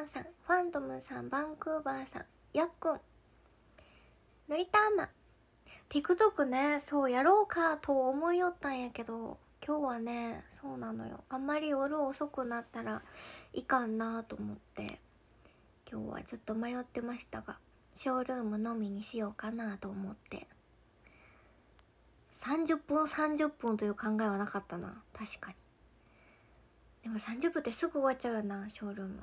ンさん、ファントムさん、バンクーバーさん、やっくん、のりたま。TikTok ね、そうやろうかと思いよったんやけど、今日はね、そうなのよ。あんまり夜遅くなったらいかんなと思って、今日はちょっと迷ってましたが、ショールームのみにしようかなと思って。30分30分という考えはなかったな。確かに。でも30分ってすぐ終わっちゃうよな、ショールーム。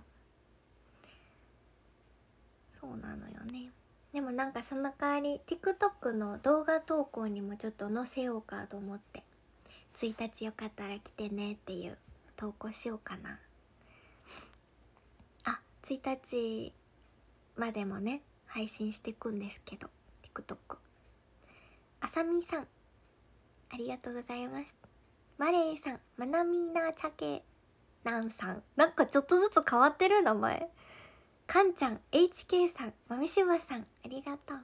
そうなのよねでもなんかその代わり TikTok の動画投稿にもちょっと載せようかと思って1日よかったら来てねっていう投稿しようかなあ1日までもね配信していくんですけど TikTok あさみさんありがとうございますマレーさんまなみなちゃけなんさんなんかちょっとずつ変わってる名前かんちゃん HK さん豆柴さんありがとう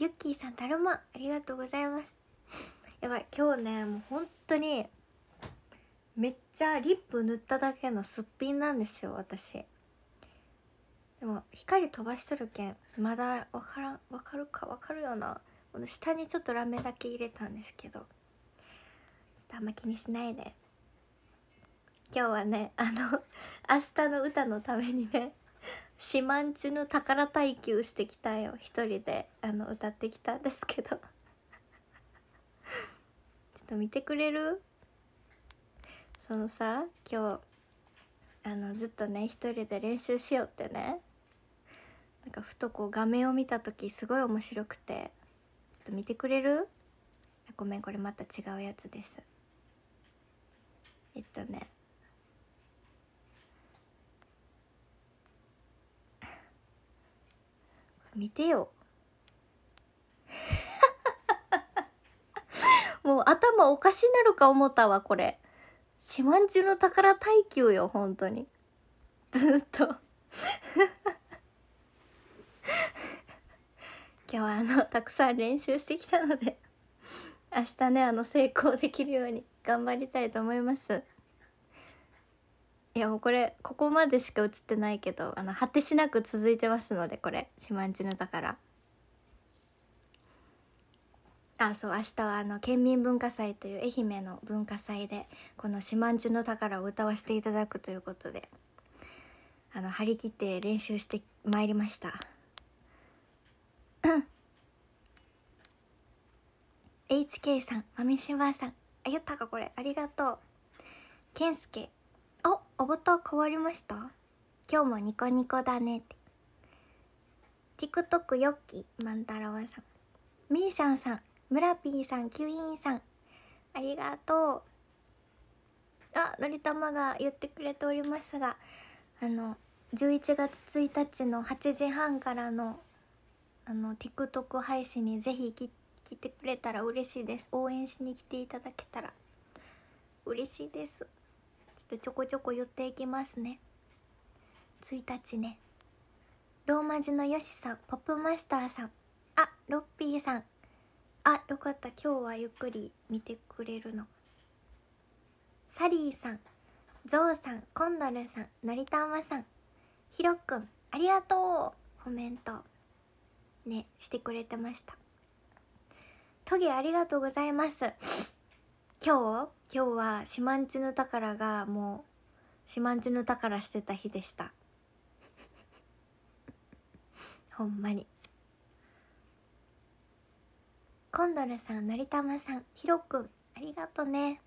ゆっきーさんだるまありがとうございます やばい今日ねもう本当にめっちゃリップ塗っただけのすっぴんなんですよ私でも光飛ばしとるけんまだ分からん分かるか分かるよなこの下にちょっとラメだけ入れたんですけどちょっとあんま気にしないで今日はねあの 明日の歌のためにね四万十の宝耐久してきたよ一人であの歌ってきたんですけど ちょっと見てくれるそのさ今日あのずっとね一人で練習しようってねなんかふとこう画面を見た時すごい面白くてちょっと見てくれるごめんこれまた違うやつですえっとね見てよ もう頭おかしなるか思ったわこれ島んじの宝耐久よ本当にずっと 今日はあのたくさん練習してきたので明日ねあの成功できるように頑張りたいと思います。いやもうこれここまでしか映ってないけどあの果てしなく続いてますのでこれ島んちの宝あそう明日はあの県民文化祭という愛媛の文化祭でこの「四ん十ゅの宝」を歌わせていただくということであの張り切って練習してまいりました HK さん豆柴さんあやったかこれありがとう健介おアバター変わりました今日もニコニコだねって TikTok よっき万太郎さんみーシャンさんムラピーさんキュイーンさんありがとうあのりたまが言ってくれておりますがあの11月1日の8時半からのあの TikTok 配信にぜひ来てくれたら嬉しいです応援しに来ていただけたら嬉しいですとちょこちょこ寄っていきますね1日ねローマ字のヨシさんポップマスターさんあロッピーさんあよかった今日はゆっくり見てくれるのサリーさんゾウさんコンドルさんのりたまさんひろくんありがとうコメントねしてくれてましたトゲありがとうございます今日今日は四万十の宝がもう四万十の宝してた日でした ほんまにコンドルさん成玉さんひろくんありがとね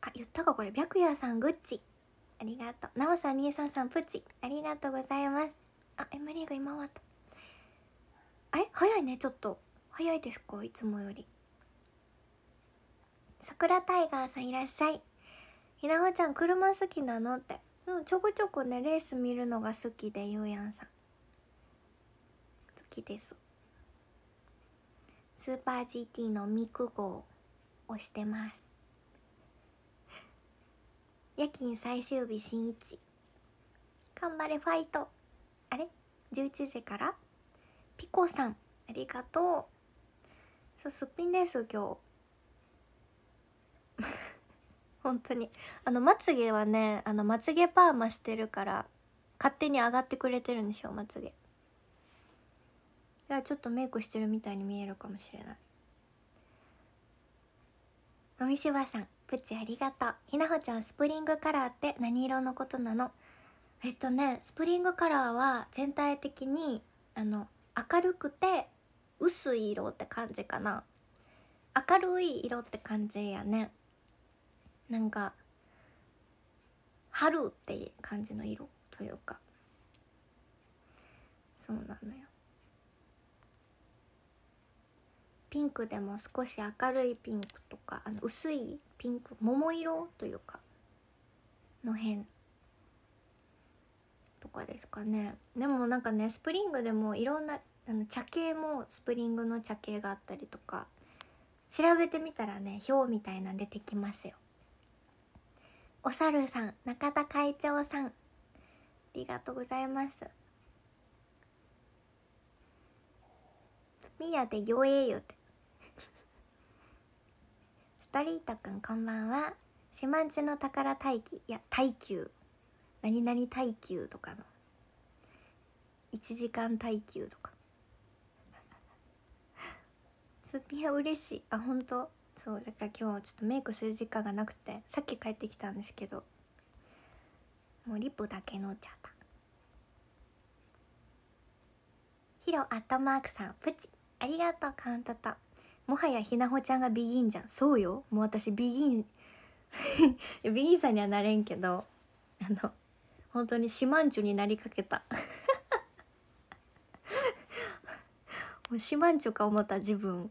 あ言ったかこれ白夜さんグッチありがとうなおさんにえさんさんプチありがとうございますあエマリーが今終わったえ早いねちょっと早いですかいつもより桜タイガーさんいらっしゃい。ひなほちゃん車好きなのって。ちょこちょこね、レース見るのが好きで、ゆうやんさん。好きです。スーパー GT のミク号をしてます。夜勤最終日新一。頑張れファイト。あれ ?11 時からピコさん、ありがとう。そう、すっぴんです、今日。本当にあのまつげはねあのまつげパーマしてるから勝手に上がってくれてるんでしょまつげいやちょっとメイクしてるみたいに見えるかもしれないもみしばさんプチありがとうひなほちゃんスプリングカラーって何色のことなのえっとねスプリングカラーは全体的にあの明るくて薄い色って感じかな明るい色って感じやねなんか春っていう感じの色というかそうなのよピンクでも少し明るいピンクとかあの薄いピンク桃色というかの辺とかですかねでもなんかねスプリングでもいろんなあの茶系もスプリングの茶系があったりとか調べてみたらね表みたいな出てきますよおさるさん中田会長さんありがとうございますみやでよえよって ストリートくんこんばんは島地の宝大輝いや耐久何々耐久とかの1時間耐久とか すっぴん嬉しいあ本当。そうだから今日ちょっとメイクする時間がなくてさっき帰ってきたんですけどもうリップだけのっちゃったヒロアットマークさんプチありがとうカウントともはやひなほちゃんがビギンじゃんそうよもう私ビギン ビギンさんにはなれんけどあの本当にシマンチになりかけた もうシマンチか思った自分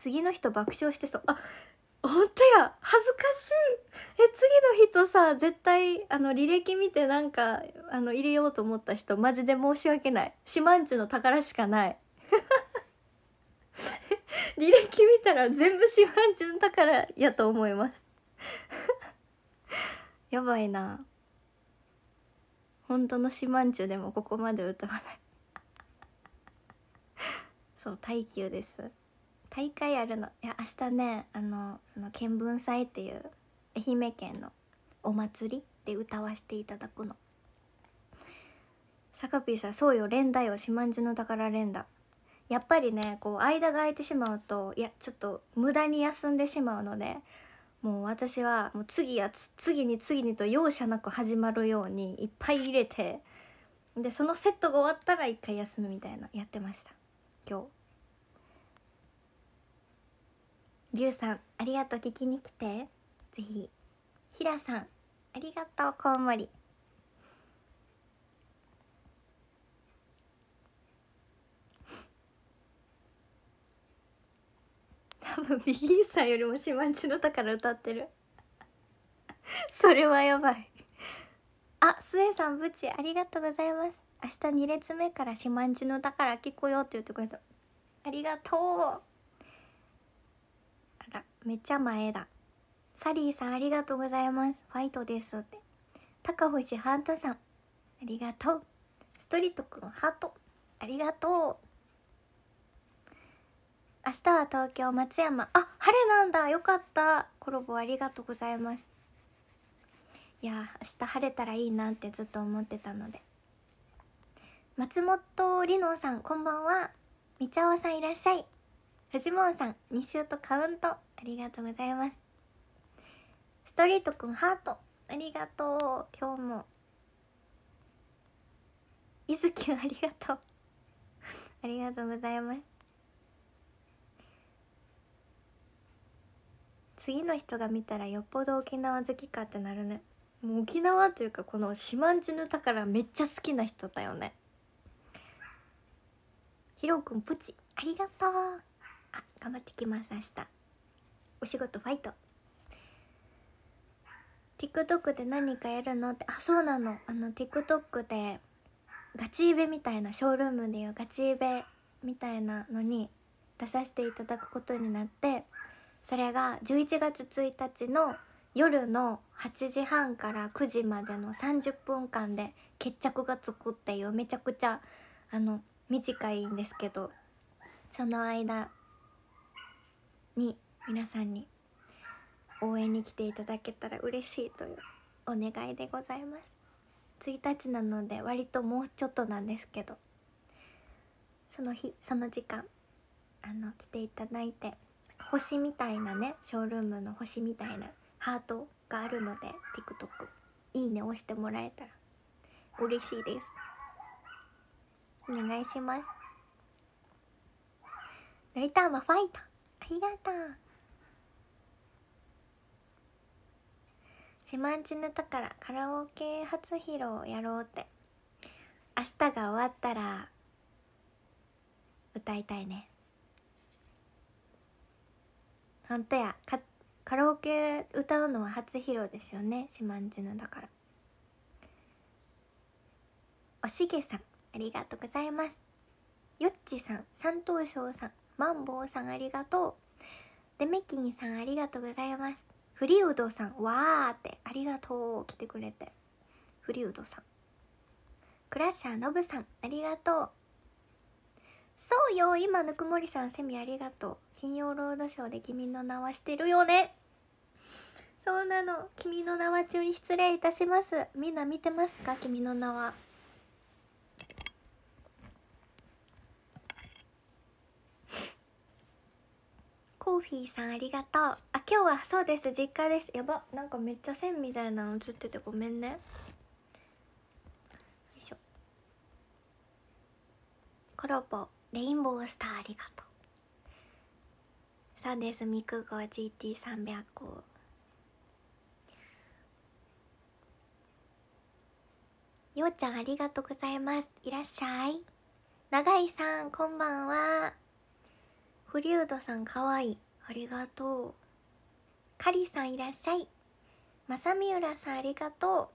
次の人爆笑してそうあ本当や恥ずかしいえ次の人さ絶対あの履歴見てなんかあの入れようと思った人マジで申し訳ない四万十の宝しかない 履歴見たら全部四万十の宝やと思います やばいな本当の四万十でもここまで歌わない そう耐久です大会あるのいや明日ねあのその見聞祭っていう愛媛県のお祭りで歌わせていただくの坂ピーさんそうよ連打よ島んの宝連打やっぱりねこう間が空いてしまうといやちょっと無駄に休んでしまうのでもう私はもう次や次に次にと容赦なく始まるようにいっぱい入れてでそのセットが終わったら一回休むみたいなやってました今日。りゅうさんありがとう聞きに来てぜひひらさんありがとうコウモリ 多分ビギーさんよりもしまんちのから歌ってる それはやばいあスエさんブチありがとうございます明日2列目からしまんちのから聞こよって言ってくれたありがとうめっちゃ前だサリーさんありがとうございますファイトですって高星ハートさんありがとうストリートくんハートありがとう明日は東京松山あ晴れなんだよかったコラボありがとうございますいや明日晴れたらいいなってずっと思ってたので松本里乃さんこんばんはみちゃおさんいらっしゃいフジモンさん2週とカウントありがとうございますストリートくんハートありがとう今日もいずきゅんありがとう ありがとうございます次の人が見たらよっぽど沖縄好きかってなるねもう沖縄というかこの島んじゅぬ宝めっちゃ好きな人だよねひろくんプチありがとう頑張ってきます明日お仕事ファイト TikTok で何かやるのってあそうなのあの TikTok でガチイベみたいなショールームでいうガチイベみたいなのに出させていただくことになってそれが11月1日の夜の8時半から9時までの30分間で決着がつくっていうめちゃくちゃあの短いんですけどその間に皆さんに応援に来ていただけたら嬉しいというお願いでございます1日なので割ともうちょっとなんですけどその日その時間あの来ていただいて星みたいなねショールームの星みたいなハートがあるので TikTok いいね押してもらえたら嬉しいですお願いしますなりたんはファイターりがとう島んちのたからカラオケ初披露やろうって明日が終わったら歌いたいねほんとやかカラオケ歌うのは初披露ですよね島んちのだからおしげさんありがとうございますよっちさん三等賞さんマンボウさんありがとうデメキンさんありがとうございますフリウドさんわーってありがとう来てくれてフリウドさんクラッシャーノブさんありがとうそうよ今ぬくもりさんセミありがとう金曜ロードショーで君の名はしてるよねそうなの君の名は中に失礼いたしますみんな見てますか君の名はコーヒーさんありがとうあ今日はそうです実家ですやばなんかめっちゃ線みたいなの映っててごめんねよいしょコロボレインボースターありがとうそうですミクゴ GT300 個ようちゃんありがとうございますいらっしゃい長井さんこんばんはフリュードさんかわいい。ありがとう。カリさんいらっしゃい。まさみうらさんありがと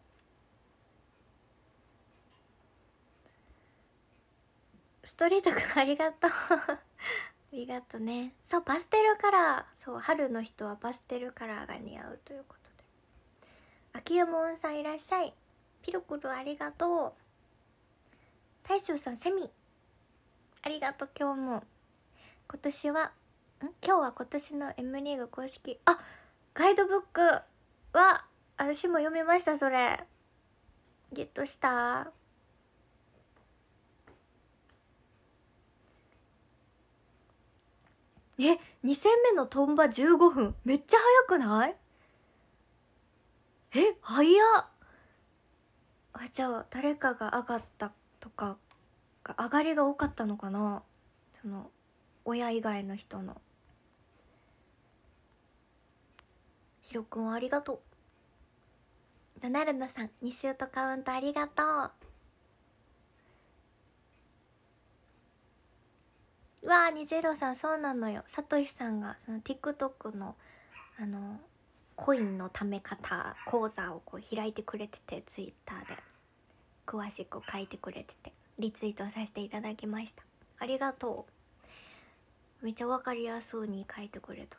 う。ストレートくんありがとう。ありがとうね。そう、パステルカラー。そう、春の人はパステルカラーが似合うということで。秋山ゆさんいらっしゃい。ピロクルありがとう。大将さんセミ。ありがとう、今日も。今年はん今日は今年の M リーグ公式あガイドブックは私も読みましたそれゲットしたえ2戦目のトンバ15分めっちゃ早くないえ早っあじゃあ誰かが上がったとか上がりが多かったのかなその親以外の人のひろくんありがとうドナルドさん2シュートカウントありがとうわあにゼロさんそうなのよさとしさんがその TikTok のあのコインのため方講座をこう開いてくれててツイッターで詳しく書いてくれててリツイートさせていただきましたありがとうめっちゃ分かりやすそうに書いてくれと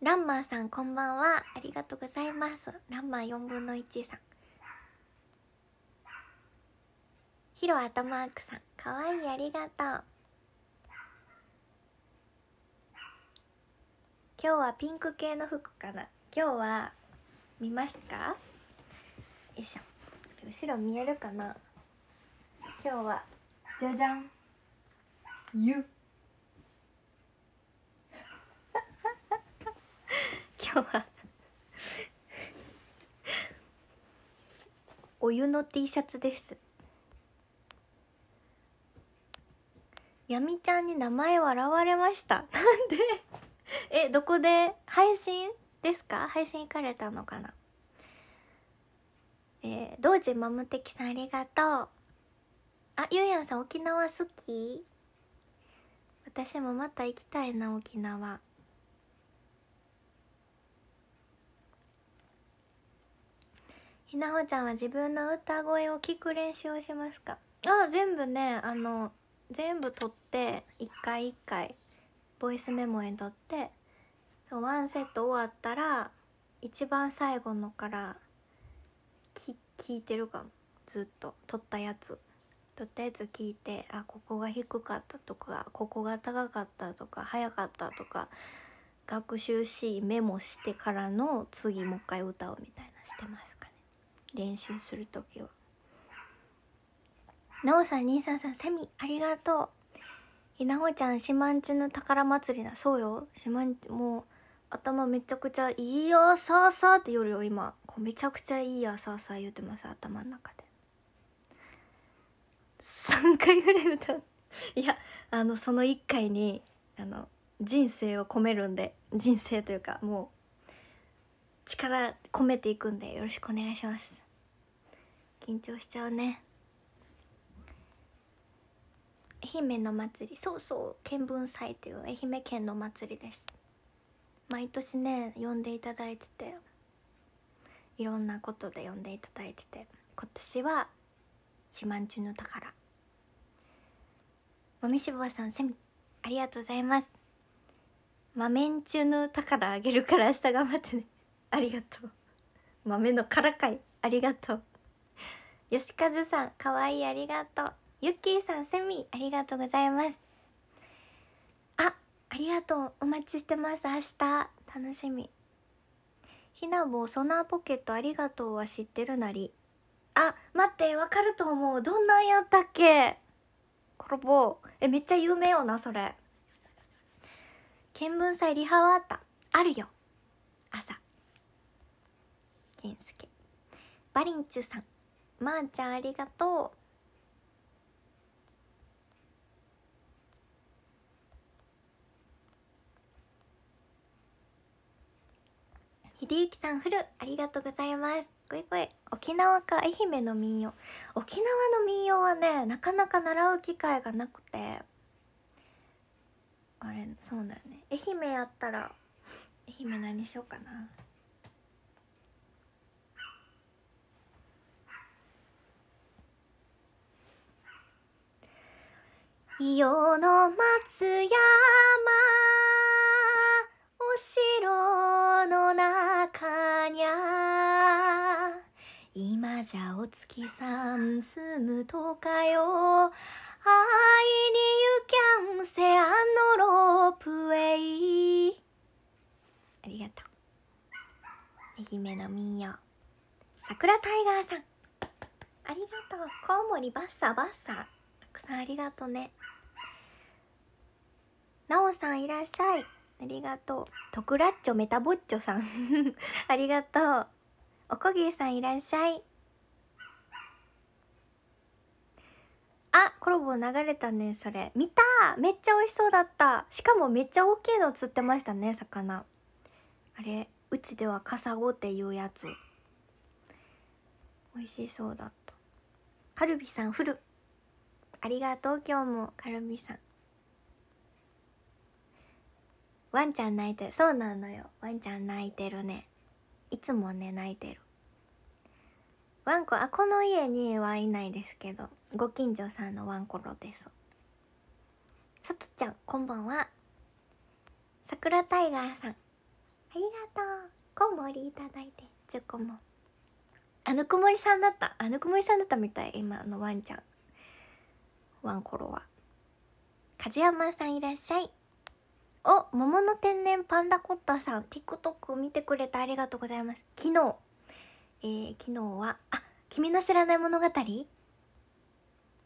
ランマーさんこんばんはありがとうございますランマー4分の1さんヒロアトマークさんかわいいありがとう今日はピンク系の服かな今日は見ますかよいしょ後ろ見えるかな今日はじゃじゃんゆ 今日はお湯の T シャツですやみちゃんに名前を現れましたなんでえどこで配信ですか配信行かれたのかなえー、道時マムテキさんありがとうあゆうやんさん沖縄好き私もまた行きたいな沖縄ひなほちゃんは自分の歌声を聞く練習をしますかあ全部ねあの全部撮って一回一回ボイスメモに撮ってそうワンセット終わったら一番最後のからき聞いてるかもずっと撮ったやつとりあえず聞いてあここが低かったとかここが高かったとか早かったとか学習しメモしてからの次もう一回歌うみたいなしてますかね練習する時は。なおさん、兄さんさん、セミ、ありがとう。ひなほちゃん、四万中の宝祭りな。そうよ。四万、もう、頭めちゃくちゃいいよ、さあさって夜よ、今。こうめちゃくちゃいい朝さあさ言うてます、頭の中で。3回ぐらい歌ういやあのその1回にあの人生を込めるんで人生というかもう力込めていくんでよろしくお願いします緊張しちゃうね愛媛の祭りそうそう見聞祭という愛媛県の祭りです毎年ね呼んでいただいてていろんなことで呼んでいただいてて今年は島ん中の宝豆しぼさんセミありがとうございます豆んちの宝あげるから明日頑張ってねありがとう豆のからかいありがとう吉和さんかわいいありがとうゆっきーさんセミありがとうございますあありがとうお待ちしてます明日楽しみひなぼソナーポケットありがとうは知ってるなりあ待ってわかると思うどんなんやったっけコロボえめっちゃ有名よなそれ見聞祭リハはあったあるよ朝健介バリンチュさんまー、あ、ちゃんありがとう秀幸さんフルありがとうございますこいこい沖縄か愛媛の民謡沖縄の民謡はねなかなか習う機会がなくてあれそうだよね愛媛やったら愛媛何しようかな伊予の松山お城の中にゃ今じゃお月さん住むとかよ会いにゆきゃんせあのロープウェイありがとう愛媛の民謡桜タイガーさんありがとうコウモリバッサバッサたくさんありがとうねなおさんいらっしゃいありがとうトクラッチョメタボッチョさん ありがとうおこげさんいらっしゃい。あ、コロボ流れたね、それ。見ためっちゃ美味しそうだった。しかもめっちゃ大きいの釣ってましたね、魚。あれ、うちではカサゴっていうやつ。美味しそうだった。カルビさん、フル。ありがとう、今日も、カルビさん。ワンちゃん泣いてる。そうなのよ。ワンちゃん泣いてるね。いつもね泣いてるわんこあこの家にはいないですけどご近所さんのわんころですさとちゃんこんばんはさくらタイガーさんありがとうコウモリいただいて10個もあぬくもりさんだったあぬくもりさんだったみたい今のワンちゃんワンコロは梶山さんいらっしゃいお桃の天然パンダコッタさん TikTok 見てくれてありがとうございます昨日えー、昨日はあ君の知らない物語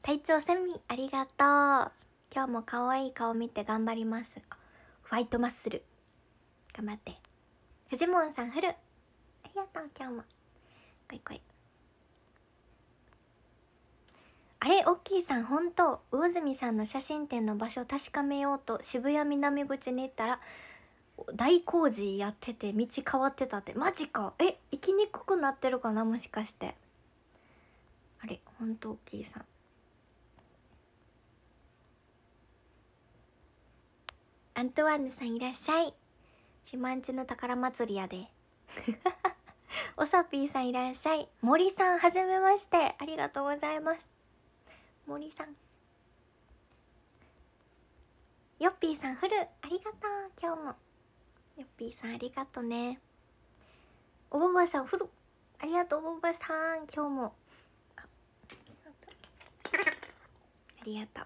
隊長セミありがとう今日も可愛い顔見て頑張りますホワイトマッスル頑張ってフジモンさんフルありがとう今日もこいこいあれおっきいさん本当魚住さんの写真展の場所確かめようと渋谷南口に行ったら大工事やってて道変わってたってマジかえ行きにくくなってるかなもしかしてあれ本当おっきいさんアントワーヌさんいらっしゃい島ん中の宝祭りやで おさぴーさんいらっしゃい森さんはじめましてありがとうございます森さんよっぴーさんフルありがとう今日もよっぴーさんありがとうねおぼばさんフルありがとうおぼばさん今日もありがとう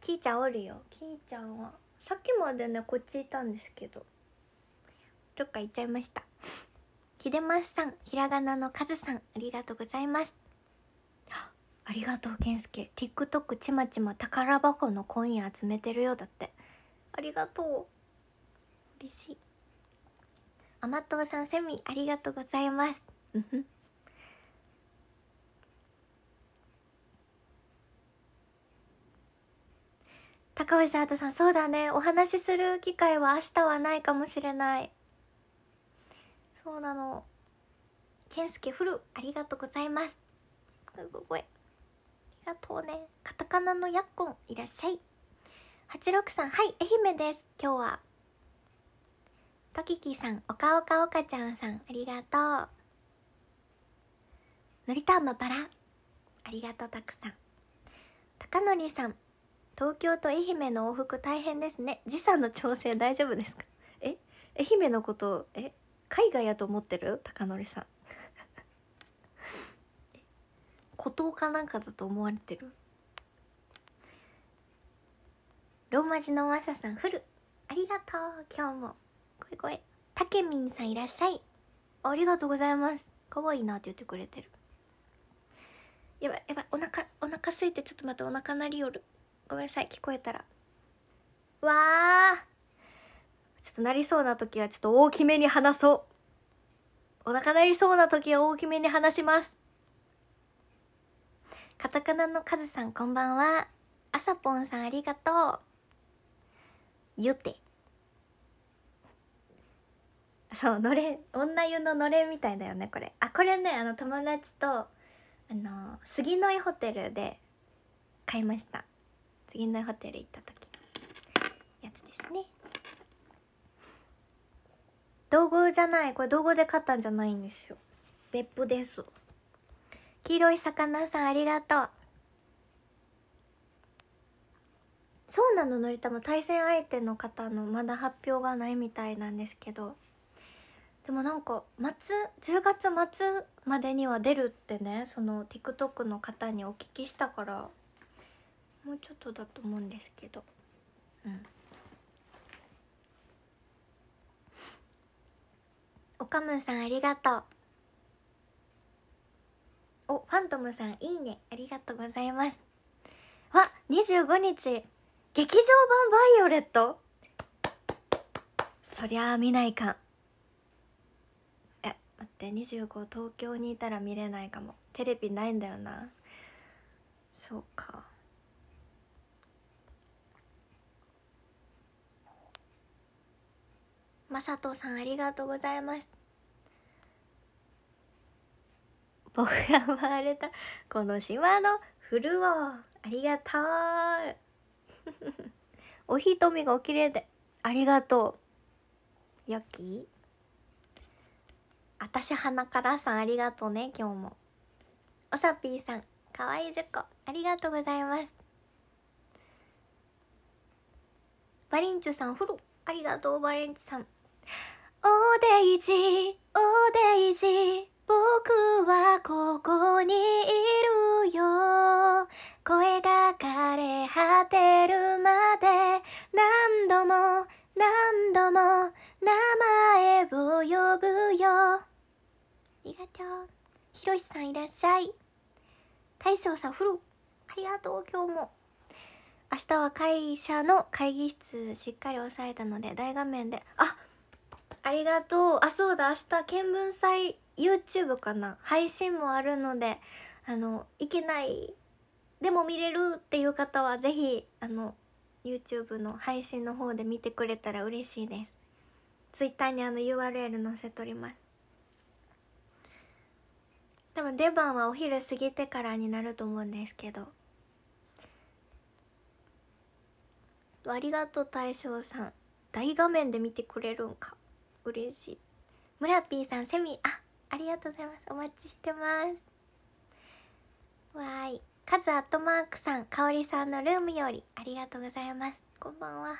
きーちゃんおるよきーちゃんはさっきまでねこっちいたんですけどどっか行っちゃいましたひでまさんひらがなのかずさんありがとうございますありがとう健介 TikTok ちまちま宝箱のコイン集めてるようだってありがとう嬉しい甘党さんセミありがとうございます高橋沙さんそうだねお話しする機会は明日はないかもしれないそうなの健介フルありがとうございますすごいがとうね。カタカナのヤッコン、いらっしゃい。86さん、はい、愛媛です。今日は。トキキさん、おかおかおかちゃんさん、ありがとう。のりたまばら、ありがとう、たくさん。たかのりさん、東京と愛媛の往復大変ですね。時差の調整大丈夫ですかえ愛媛のこと、え海外やと思ってるたかのりさん。孤島かなんかだと思われてるローマ字のマサさんフルありがとう今日もこれこれたけみんさんいらっしゃいありがとうございますかわいいなって言ってくれてるやばいやばいお腹お腹空いてちょっと待ってお腹鳴りよるごめんなさい聞こえたらわあちょっとなりそうな時はちょっと大きめに話そうお腹なりそうな時は大きめに話しますカタカナのカズさんこんばんは。あぽんさんありがとう。よて。そう、のれん、女湯ののれんみたいだよね、これ。あ、これね、あの、友達と、あの、杉の井ホテルで買いました。杉の井ホテル行った時のやつですね。道具じゃない、これ道具で買ったんじゃないんですよ。別府です。黄色い魚さんありがとうそうなののりたま対戦相手の方のまだ発表がないみたいなんですけどでもなんか末10月末までには出るってねその TikTok の方にお聞きしたからもうちょっとだと思うんですけどうん。おかむさんありがとう。お、ファントムさん、いいね。ありがとうございます。わ、25日、劇場版バイオレットそりゃあ見ないかえ、待って、25東京にいたら見れないかも。テレビないんだよな。そうか。まさとさんありがとうございます。僕が生まれたこの島のフルをありがとう お瞳がおきれいでありがとうよきあたし鼻からさんありがとうね今日もおさぴーさんかわいい1ありがとうございますバリンチュさんフルありがとうバリンチュさんおデイジーおデイジー僕はここにいるよ声が枯れ果てるまで何度も何度も名前を呼ぶよありがとうひろしさんいらっしゃい大将さんフルありがとう今日も明日は会社の会議室しっかり押さえたので大画面であありがとうあそうだ明日見聞祭 YouTube かな配信もあるのであのいけないでも見れるっていう方はぜひあの YouTube の配信の方で見てくれたら嬉しいです Twitter にあの URL 載せとります多分出番はお昼過ぎてからになると思うんですけどありがとう大将さん大画面で見てくれるんか嬉しい村ラピーさんセミあありがとうございます。お待ちしてます。わーい。カズアットマークさん、かおりさんのルームより、ありがとうございます。こんばんは。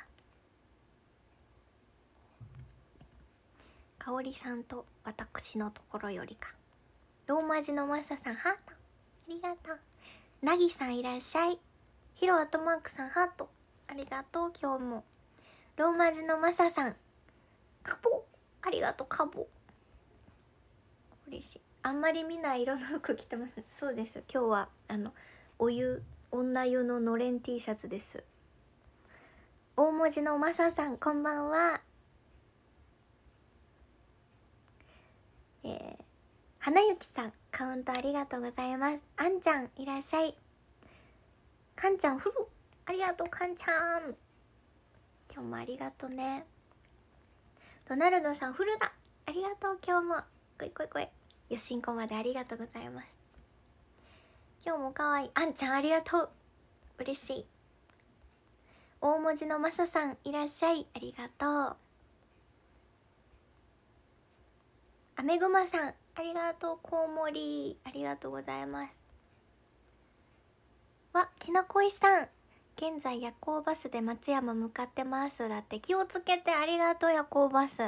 かおりさんと私のところよりか。ローマ字のマサさん、ハート。ありがとう。なぎさんいらっしゃい。ヒロアットマークさん、ハート。ありがとう、今日も。ローマ字のマサさん、カボありがとう、カボ嬉しいあんまり見ない色の服着てます そうです今日はあのお湯女湯ののれん T シャツです大文字のマサさんこんばんはえー、花雪さんカウントありがとうございますあんちゃんいらっしゃいかんちゃんふるありがとうかんちゃん今日もありがとうねドナルドさんフルだありがとう今日もこいこいこいよしんこまでありがとうございます今日もかわいいあんちゃんありがとう嬉しい大文字のまささんいらっしゃいありがとうあめぐまさんありがとうこうもりありがとうございますわきなこいさん現在夜行バスで松山向かってますだって気をつけてありがとう夜行バス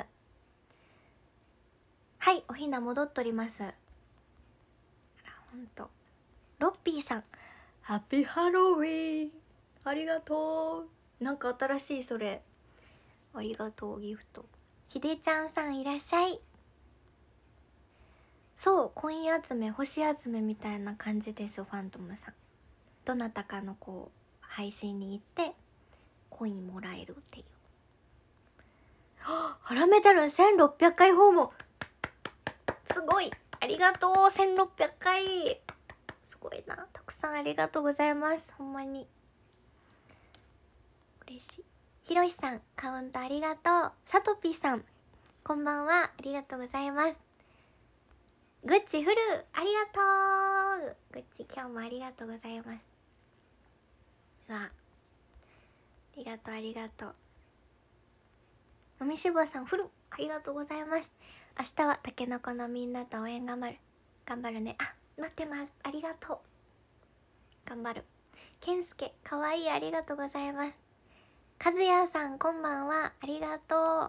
はいおひな戻っとりますあらほんとロッピーさんハッピーハロウィンありがとうなんか新しいそれありがとうギフトひでちゃんさんいらっしゃいそうコイン集め星集めみたいな感じですファントムさんどなたかのこう配信に行ってコインもらえるっていうはあラメダル1600回訪問すごいありがとう !1600 回すごいな。たくさんありがとうございます。ほんまに。嬉しい。ひろしさん、カウントありがとう。さとぴさん、こんばんは。ありがとうございます。グッチフル、ありがとうグッチ今日もありがとうございます。わありがとうありがとう飲みしばさんフルありがとうございます明日はたけのこのみんなと応援頑張る頑張るねあ待ってますありがとう頑張るけんすけかわいいありがとうございます和也さんこんばんはありがと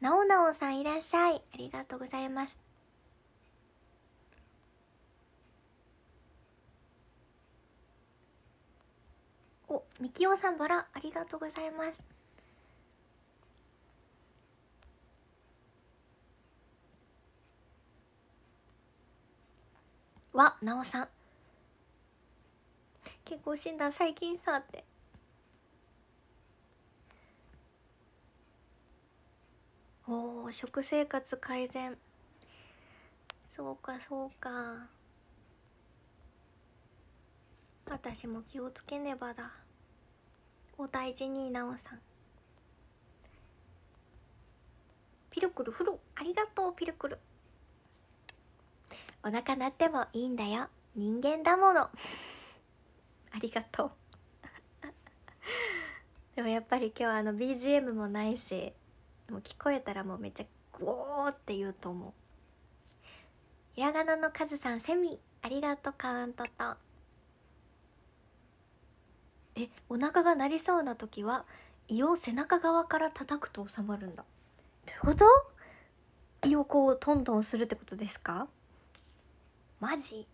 うなおなおさんいらっしゃいありがとうございますおみきおさんバラありがとうございますはなおさん健康診断最近さっておお食生活改善そうかそうか私も気をつけねばだお大事になおさんピルクルフルありがとうピルクルお腹鳴ってもいいんだよ人間だもの ありがとう でもやっぱり今日はあの BGM もないしもう聞こえたらもうめっちゃグオーって言うと思うひらがなのカズさんセミありがとうカウントとえお腹が鳴りそうな時は胃を背中側から叩くと収まるんだどういうこと胃をこうトントンするってことですかマジ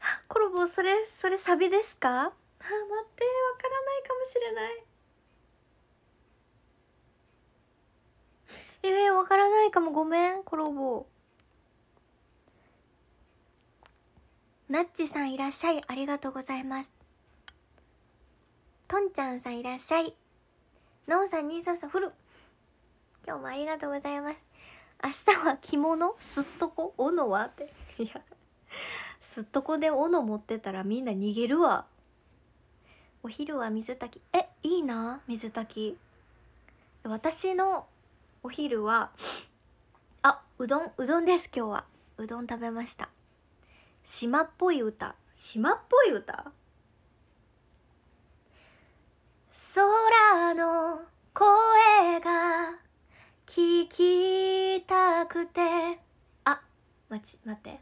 コロボそれそれサビですかあ 待ってわからないかもしれない えー、わからないかもごめんコロボナッチさんいらっしゃいありがとうございますとんちゃんさんいらっしゃいなおさん、にいさんさん、フル今日もありがとうございます。明日は着物すっとこ斧はって。いや、すっとこで斧持ってたらみんな逃げるわ。お昼は水炊き。え、いいな、水炊き。私のお昼は、あ、うどん、うどんです、今日は。うどん食べました。島っぽい歌。島っぽい歌空の声が聞きたくてあ待ち待って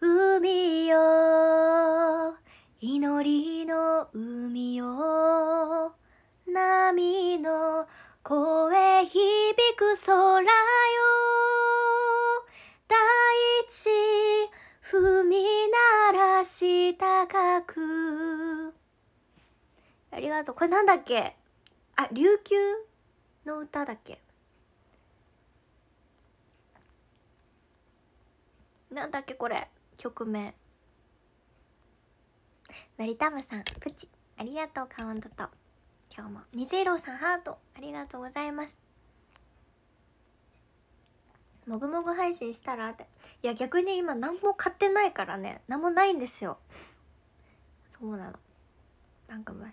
海よ祈りの海よ波の声響く空よ大地踏み鳴らし高くありがとう。これなんだっけあ、琉球の歌だっけなんだっけこれ曲名成りたさんプチありがとうカウントと今日も虹色さんハートありがとうございますもぐもぐ配信したらっていや逆に今何も買ってないからね何もないんですよそうなの番組さん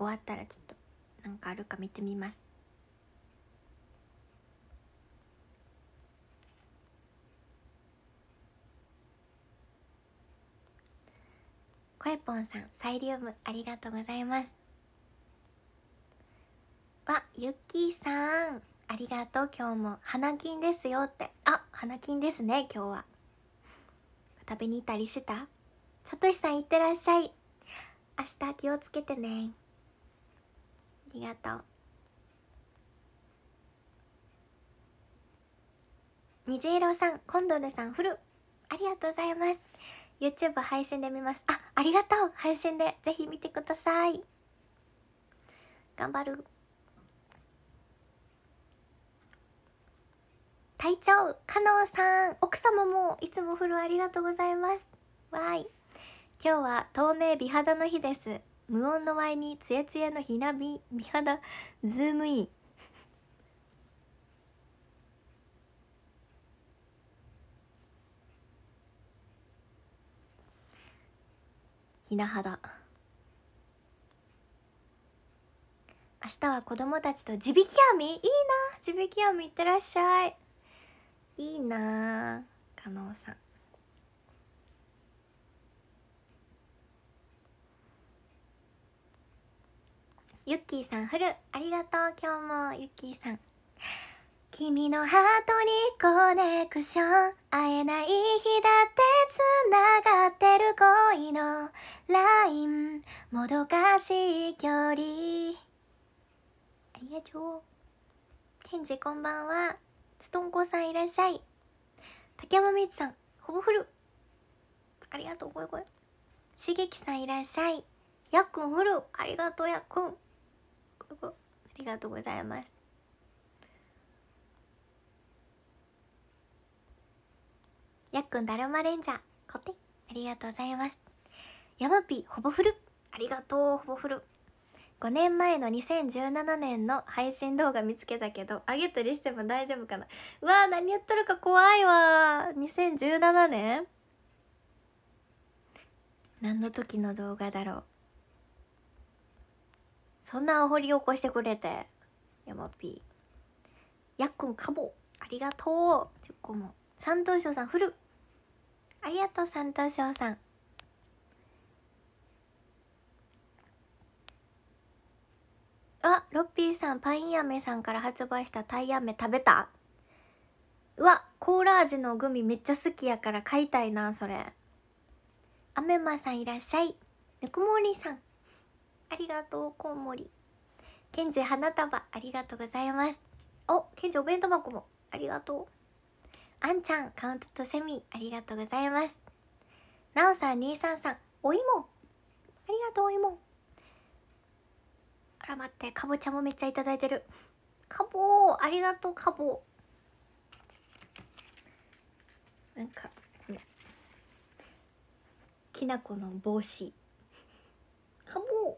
終わったらちょっとなんかあるか見てみます声ぽんさんサイリウムありがとうございますわゆっきーさんありがとう今日も花金ですよってあ花金ですね今日は食べに行ったりしたさとしさんいってらっしゃい明日気をつけてねありがとう虹色さんコンドルさんフルありがとうございます YouTube 配信で見ますあありがとう配信でぜひ見てください頑張る隊長かのんさん奥様もいつもフルありがとうございますわーい今日は透明美肌の日です無音の前につやつやのひなび美肌ズームインひな肌明日は子供たちと地引き網いいな地引き網いってらっしゃいいいな加納さんゆっきーさんフルありがとう今日もゆっきーさん君のハートにコネクション会えない日だってつながってる恋のラインもどかしい距離ありがとうンジこんばんはつとんこさんいらっしゃい竹山みつさんほぼフルありがとうこれこれしげきさんいらっしゃいやっくんフルありがとうやっくんありがとうございますやっくんだるまレンジャーコテ、ありがとうございますやまぴほぼフル、ありがとうほぼフル。5年前の2017年の配信動画見つけたけどあげたりしても大丈夫かなうわー何やっとるか怖いわ2017年何の時の動画だろうそんなお掘り起こしてくれて山ーやっくんかぼありがとう10個も三等賞さんフルありがとう三等賞さんあロッピーさんパインアメさんから発売したタイメ食べたうわコーラ味のグミめっちゃ好きやから買いたいなそれアメマさんいらっしゃいぬくもりさんありがとうコウモリケンジ花束ありがとうございますおケンジお弁当箱もありがとうあんちゃんカウントとセミありがとうございますなおさんにいさんさんお芋ありがとうお芋あら待ってかぼちゃもめっちゃいただいてるかぼありがとうかぼなんかきなこの帽子かぼう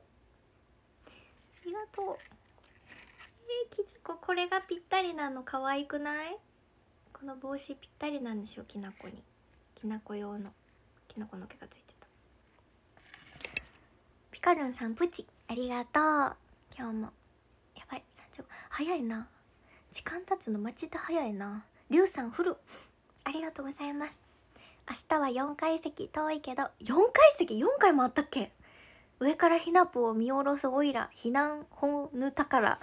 がとうえー、きなここれがぴったりなの可愛くないこの帽子ぴったりなんでしょきなこにきなこ用のきなこの毛がついてたピカルンさんプチありがとう今日もやばい35早いな時間経つの待ちで早いなりゅうさんフルありがとうございます明日は4階席遠いけど4階席4回もあったっけ上からひなぽを見下ろすオイラ避難本ぬ宝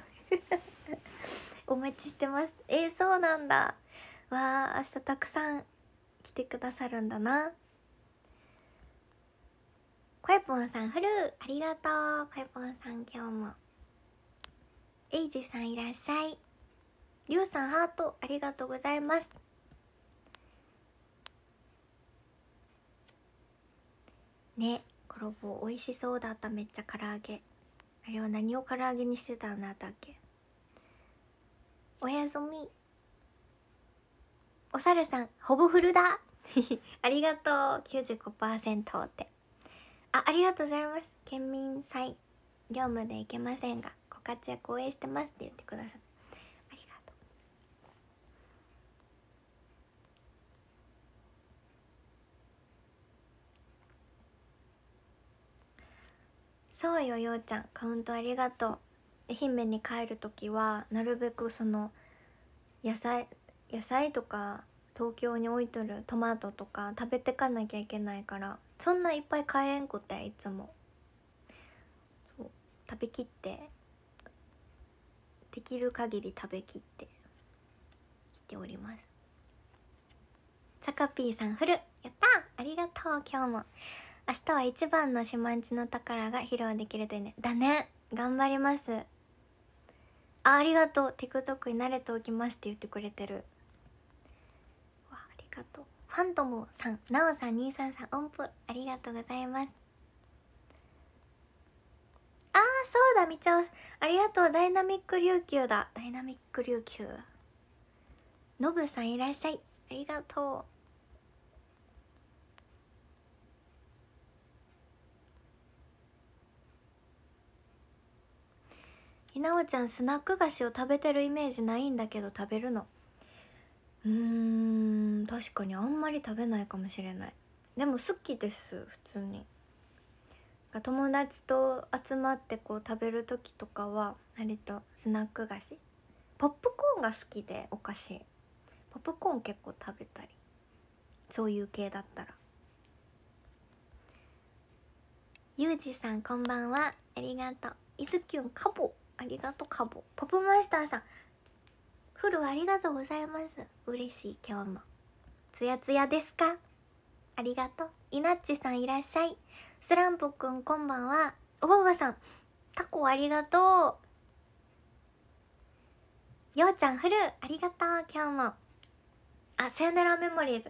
お待ちしてますえー、そうなんだわあ明日たくさん来てくださるんだなこえぽんさんフルありがとうこえぽんさん今日もえいじさんいらっしゃいゆうさんハートありがとうございますね衣美味しそうだっためっちゃ唐揚げあれは何を唐揚げにしてたんだったっけおやすみお猿さんほぼフルだ ありがとう95%ってあありがとうございます県民祭業務で行けませんがご活躍応援してますって言ってくださってそうよようちゃんカウントありがとう愛媛に帰る時はなるべくその野菜野菜とか東京に置いとるトマトとか食べてかなきゃいけないからそんないっぱい買えんくていつも食べきってできる限り食べきってきておりますさかぴーさんフルやったありがとう今日も明日は一番の島んちの宝が披露できるといいねだね頑張りますあありがとう TikTok に慣れておきますって言ってくれてるわありがとうファントムさんなおさんにいさんさん音符ありがとうございますああそうだみちゃおありがとうダイナミック琉球だダイナミック琉球のぶさんいらっしゃいありがとうひなおちゃんスナック菓子を食べてるイメージないんだけど食べるのうーん確かにあんまり食べないかもしれないでも好きです普通に友達と集まってこう食べる時とかは割とスナック菓子ポップコーンが好きでお菓子ポップコーン結構食べたりそういう系だったらゆうじさんこんばんはありがとういずきゅんかぼありがとカボポップマイスターさんフルありがとうございます嬉しい今日もつやつやですかありがとういなっちさんいらっしゃいスランプくんこんばんはおばばさんタコありがとうようちゃんフルありがとう今日もあさよならメモリーズ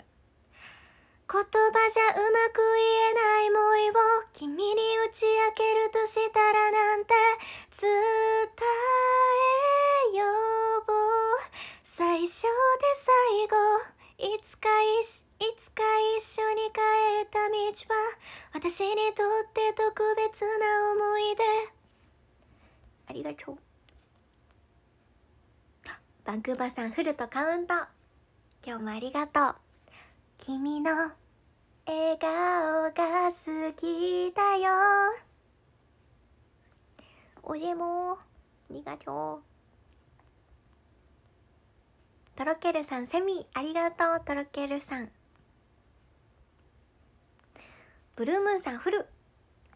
言葉じゃうまく言えない思いを君に打ち明けるとしたらなんて伝えよう最初で最後いつかいいつか一緒に帰った道は私にとって特別な思い出ありがとうバンクーバーさんフルとカウント今日もありがとう君の笑顔が好きだよおじもありがとうとろけるさんセミありがとうとろけるさんブルームーンさんフル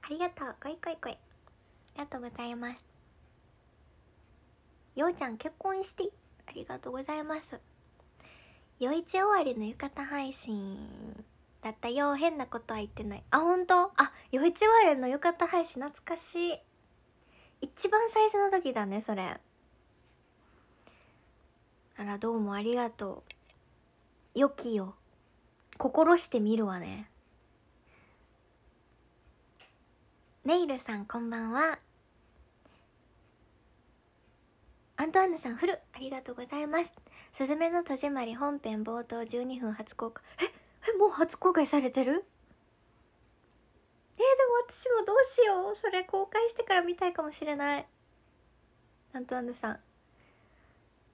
ありがとうこいこいこいありがとうございますようちゃん結婚してありがとうございます夜市終わりの浴衣配信だったよ変なことは言ってないあ本当あ余一ワレンのかった配信懐かしい一番最初の時だねそれあらどうもありがとうよきよ心してみるわねネイルさんこんばんはアントワンヌさんフルありがとうございますすずめの戸締まり本編冒頭12分初公開ええもう初公開されてるえー、でも私もどうしようそれ公開してから見たいかもしれないなんとなんでさん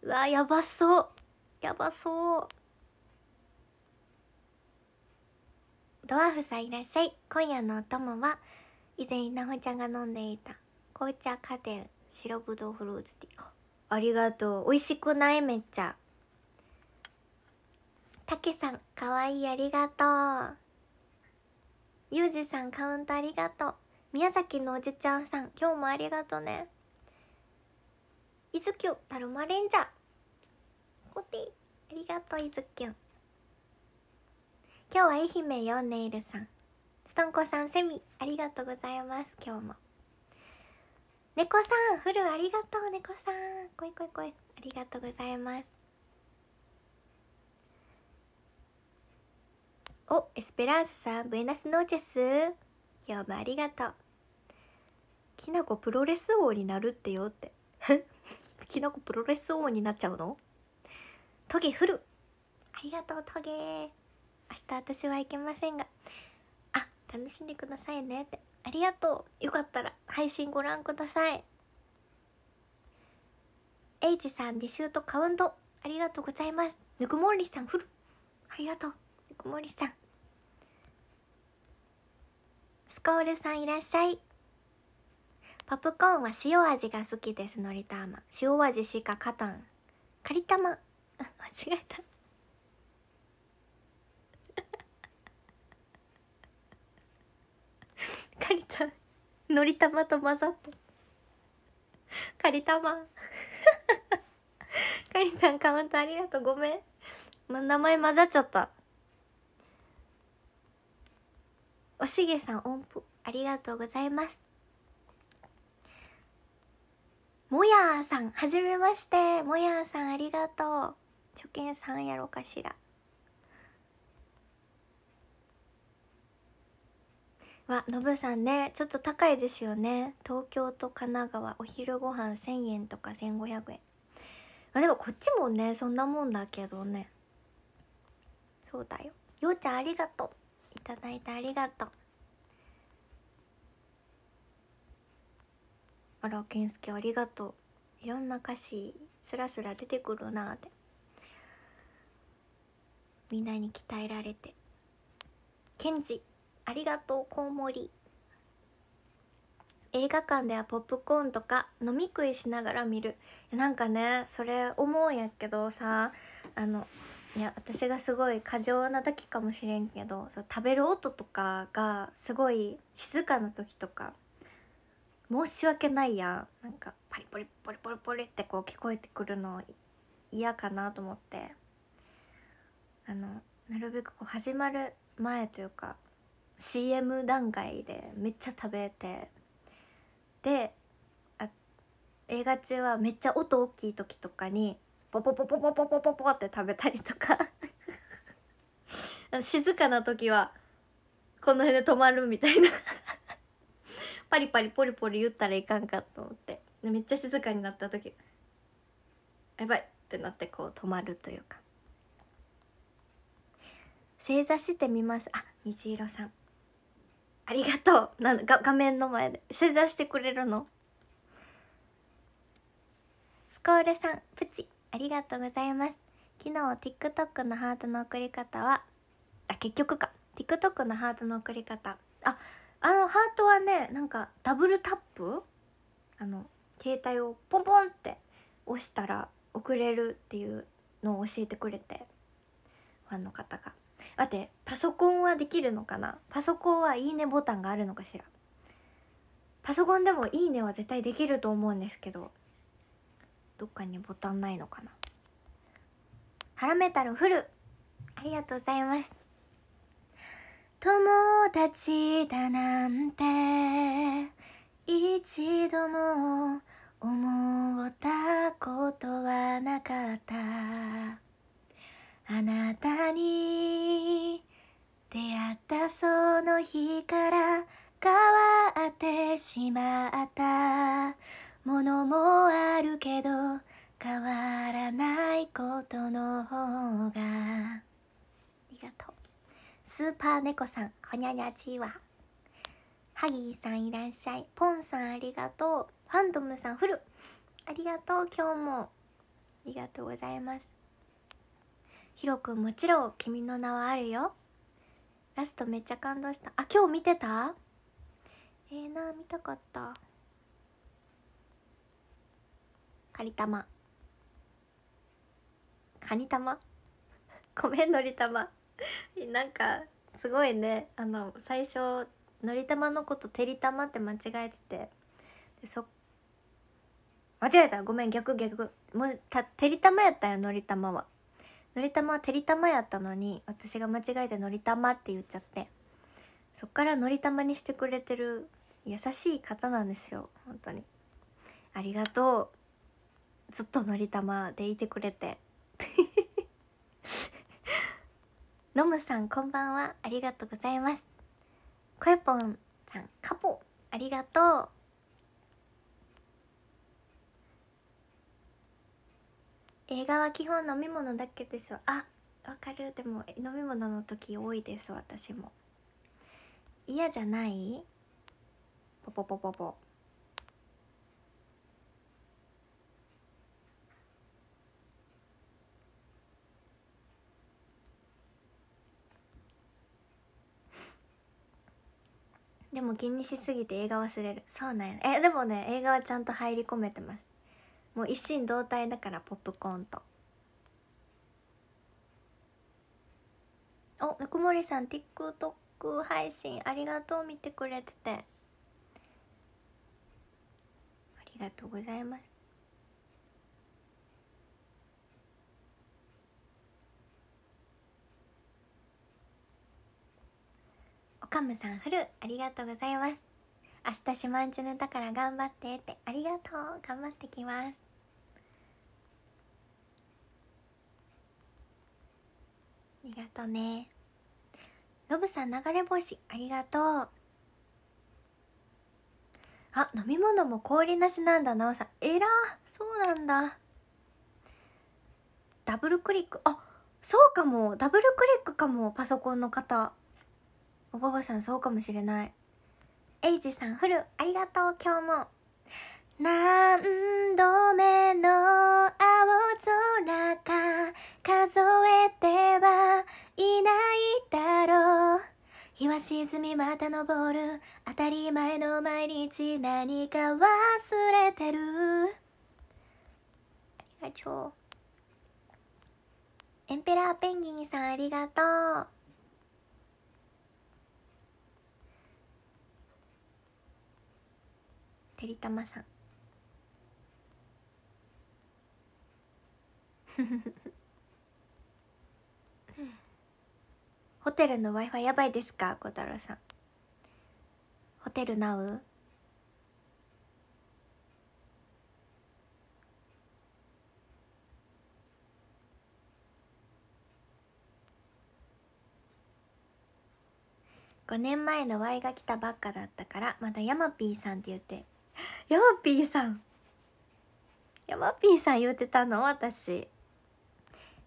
うわやばそうやばそうドワーフさんいらっしゃい今夜のお供は以前稲穂ちゃんが飲んでいた紅茶家電白ぶどうフルーツティーありがとう美味しくないめっちゃたけさん、かわいい、ありがとう。ゆうじさん、カウントありがとう。宮崎のおじちゃんさん、今日もありがとね。いずきゅん、だるまレンジャー。こて、ありがとう、いずきゅん。今日は愛媛よ、ネイルさん。ストンコさん、セミ、ありがとうございます、今日も。猫さん、フル、ありがとう、猫さん。こいこいこい、ありがとうございます。お、エスペランスさん、ブエナスノーチェス。今日もありがとう。きなこプロレス王になるってよって。きなこプロレス王になっちゃうのトゲフルありがとう、トゲ明日私は行けませんが。あ、楽しんでくださいねって。ありがとう。よかったら配信ご覧ください。H さん、2週とカウント。ありがとうございます。ぬくもりさん、振る。ありがとう。ぬくもりさんスコールさんいらっしゃいポップコーンは塩味が好きですのりたま塩味しか勝たんかりたま間違えたかりたのりたまと混ざったかりたまかりたんカウントありがとうごめん、名前混ざっちゃったおしげさん音符ありがとうございますもやーさんはじめましてもやーさんありがとう初見さんやろかしらわのぶさんねちょっと高いですよね東京と神奈川お昼ご飯1000円とか1500円まあでもこっちもねそんなもんだけどねそうだよようちゃんありがとういただいてありがとうあらけんすけありがとういろんな歌詞すらすら出てくるなってみんなに鍛えられてケンジありがとうコウモリ映画館ではポップコーンとか飲み食いしながら見るなんかねそれ思うんやけどさあのいや私がすごい過剰なだけかもしれんけどそう食べる音とかがすごい静かな時とか申し訳ないやなんかパリポリポリポリポリってこう聞こえてくるの嫌かなと思ってあのなるべくこう始まる前というか CM 段階でめっちゃ食べてで映画中はめっちゃ音大きい時とかにポポポポポポポポポって食べたりとか 静かな時はこの辺で止まるみたいなパリパリポリポリ言ったらいかんかと思ってめっちゃ静かになった時やばいってなってこう止まるというか正座してみますあ虹色さんありがとうなが画面の前で正座してくれるのスコールさんプチありがとうございます昨日 TikTok のハートの送り方はあ結局か TikTok のハートの送り方ああのハートはねなんかダブルタップあの携帯をポンポンって押したら送れるっていうのを教えてくれてファンの方が待ってパソコンはできるのかなパソコンはいいねボタンがあるのかしらパソコンでもいいねは絶対できると思うんですけどどっかにボタンないのかなラメタルフルありがとうございます友達だなんて一度も思ったことはなかったあなたに出会ったその日から変わってしまったものもあるけど変わらないことの方がありがとうスーパー猫さんほにゃにゃちはハギーさんいらっしゃいポンさんありがとうファントムさんフルありがとう今日もありがとうございますヒロくんもちろん君の名はあるよラストめっちゃ感動したあ今日見てたえー、な見たかったかりたまカニ玉 米のり玉 なんかすごいねあの最初のり玉のことてりたまって間違えててでそ間違えたごめん逆逆もうたてり玉やったよのりたまはのりたまはてりたまやったのに私が間違えてのりたまって言っちゃってそっからのりたまにしてくれてる優しい方なんですよ本当にありがとうずっとのりたまでいてくれてのむさんこんばんはありがとうございますこえぽんさんカポありがとう映画は基本飲み物だけですあわかるでも飲み物の時多いです私も嫌じゃないポポポポポでも気にしすぎて映画忘れるそうなんやえでもね映画はちゃんと入り込めてますもう一心同体だからポップコーンとおぬくもりさん TikTok 配信ありがとう見てくれててありがとうございますかむさんフルありがとうございます明日島んちぬだから頑張ってってありがとう頑張ってきますありがとうねのぶさん流れ星ありがとうあ飲み物も氷なしなんだなおさんえらそうなんだダブルクリックあそうかもダブルクリックかもパソコンの方おばばさんそうかもしれないエイジさんフルありがとう今日も何度目の青空か数えてはいないだろう日は沈みまた昇る当たり前の毎日何か忘れてるありがとうエンペラーペンギンさんありがとうてりたまさん ホテルの w i f i やばいですか小太郎さんホテルナウ5年前のワイが来たばっかだったからまだヤマピーさんって言ってヤ マピーさんヤマピーさん言うてたの私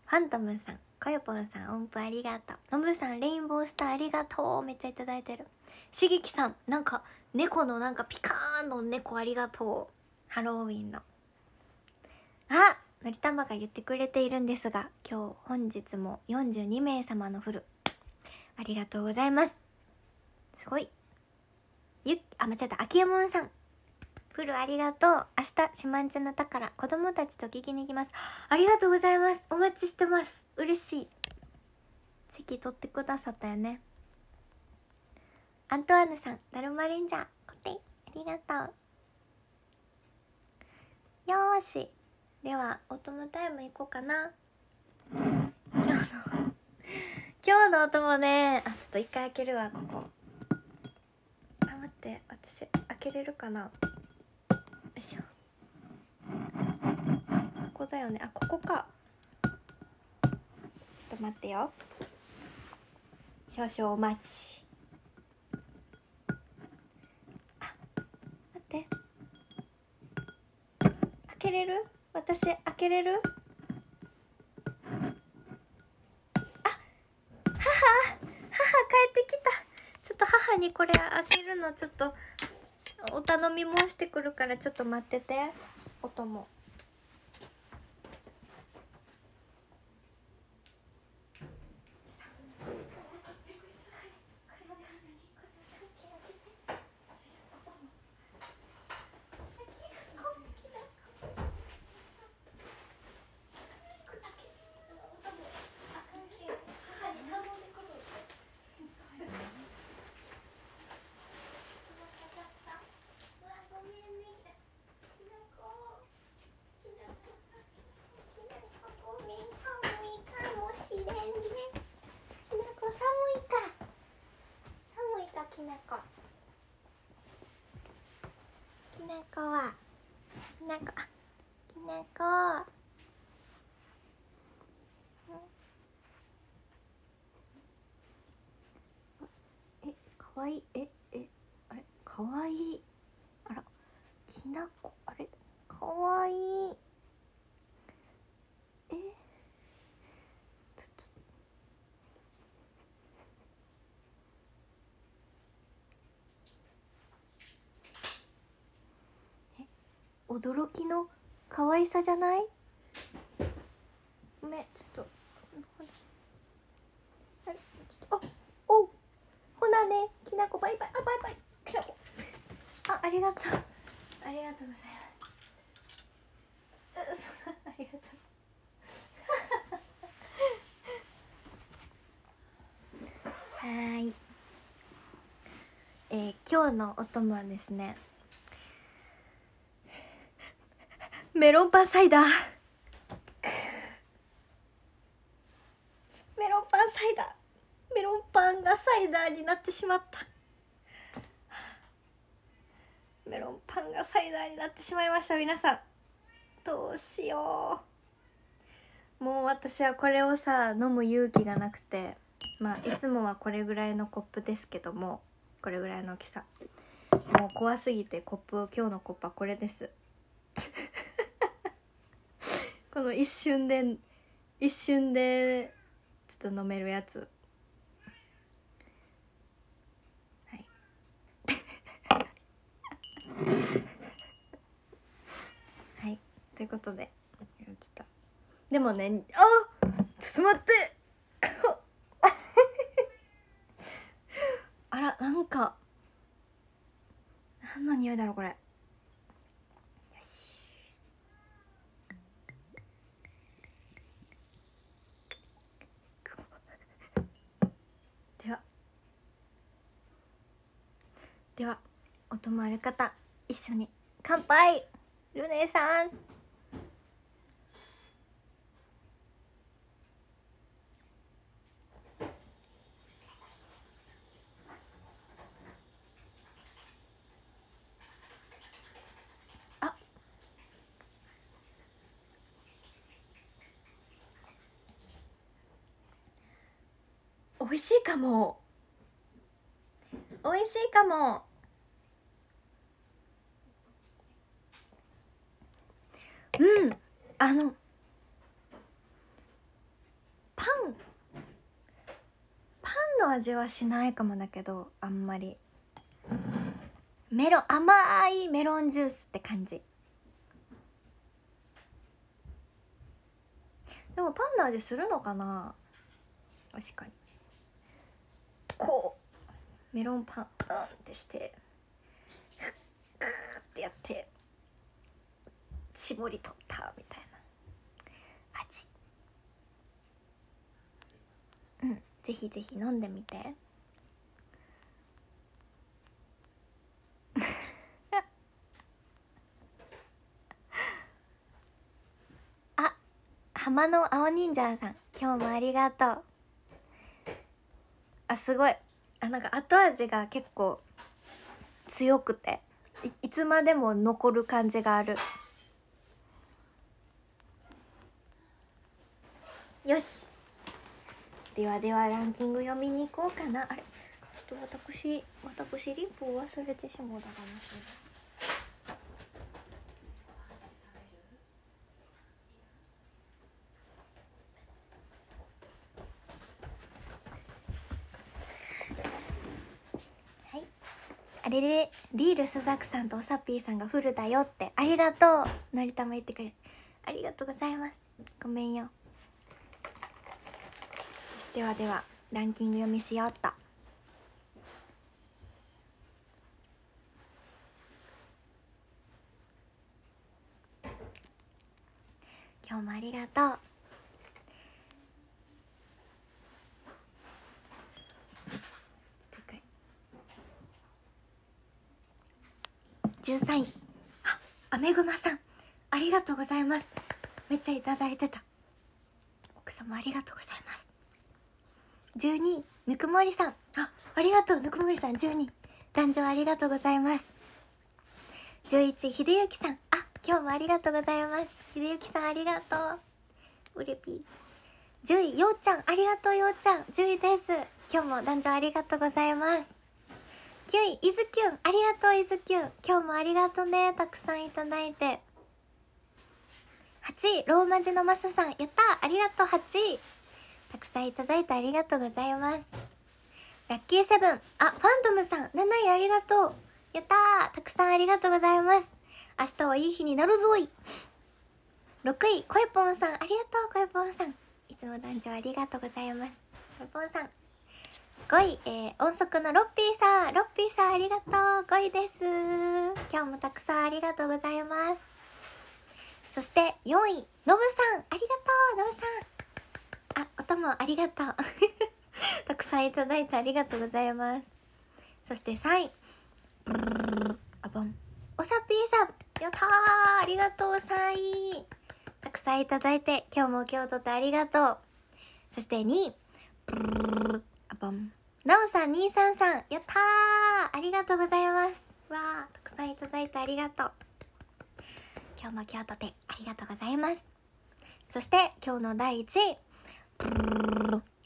ファントムさんかよぽんさん音符ありがとうのぶさんレインボースターありがとうめっちゃいただいてるしげきさんなんか猫のなんかピカーンの猫ありがとうハロウィンのあのりたまが言ってくれているんですが今日本日も42名様のフルありがとうございますすごいゆあ間違えた秋山さんプルありがとう明日シマンチャナだか子供たちと聞きに行きますありがとうございますお待ちしてます嬉しい席取ってくださったよねアントワーヌさんだるまレンジャーコテありがとうよーしではお供タイム行こうかな今日の 今日のお供ねあちょっと一回開けるわここあ待って私開けれるかなしょここだよねあここかちょっと待ってよ少々お待ちあ待って開けれる私開けれるあ母母帰ってきたちょっと母にこれ開けるのちょっとお頼み申してくるからちょっと待っててお供。わいいええあれかわいいあらきなこあれかわいいえちょっとえ驚きの可愛さじゃないめちょっときなこバイバイあバイバイきなこあありがとうありがとうございますありがとうはいえー、今日のお供はですねメロンパンサイダーイダーになってしまったメロンパンがサイダーになってしまいました皆さんどうしようもう私はこれをさ飲む勇気がなくてまあいつもはこれぐらいのコップですけどもこれぐらいの大きさもう怖すぎてコップを今日のコップはこれです この一瞬で一瞬でちょっと飲めるやつ はいということででもねあちょっと待って あらなんか何の匂いだろうこれよしではではお泊まり方一緒に乾杯ルネサンスあ美味しいかも美味しいかもうんあのパンパンの味はしないかもだけどあんまりメロ甘いメロンジュースって感じでもパンの味するのかな確かにこうメロンパンうんってしてってやって絞り取ったみたいな味うんぜひぜひ飲んでみて あ浜の青忍者さん今日もありがとうあすごいあなんか後味が結構強くていつまでも残る感じがあるではではランキング読みに行こうかなあれちょっと私私リップを忘れてしもうたかもしれないあれれリールスザクさんとおさっぴーさんがフルだよってありがとうのりたま言ってくれありがとうございますごめんよではではランキング読みしよっと今日もありがとう13位あアメグマさんありがとうございますめっちゃいただいてた奥様ありがとうございます12ぬくもりさんあありがとうぬくもりさん12誕生ありがとうございます11秀幸さんあ今日もありがとうございます秀幸さんありがとううれぴ10位ようちゃんありがとうようちゃん10位です今日も男女ありがとうございます9位いずきゅんありがとういずきゅん今日もありがとうねたくさんいただいて8位ローマ字のマサさんやったありがとう8位たくさんいただいてありがとうございますラッキーセブンあファンドムさん7位ありがとうやったーたくさんありがとうございます明日はいい日になるぞい6位コエぽんさんありがとうコエぽんさんいつも団長ありがとうございますコエぽんさん5位、えー、音速のロッピーさんロッピーさんありがとう5位です今日もたくさんありがとうございますそして4位ノブさんありがとうノブさんあ、お供ありがとう。たくさんいただいてありがとうございます。そして3位。あぼん。おさぴーさん。やったありがとう、3位。たくさんいただいて、今日も今日とってありがとう。そして2位。あぼん。なおさん、にいさんさん。やったありがとうございます。わあ、たくさんいただいてありがとう。今日も今日とてありがとうございます。そして今日の第1位。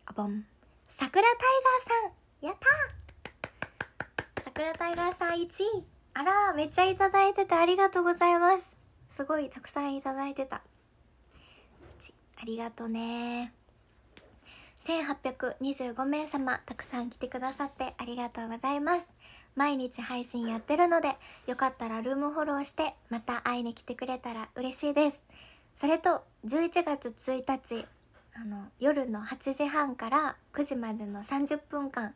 あぼん桜タイガーさんやった桜タイガーさん1位あらめっちゃいただいててありがとうございますすごいたくさんいただいてたありがとね1825名様たくさん来てくださってありがとうございます毎日配信やってるのでよかったらルームフォローしてまた会いに来てくれたら嬉しいですそれと11月1日あの夜の8時半から9時までの30分間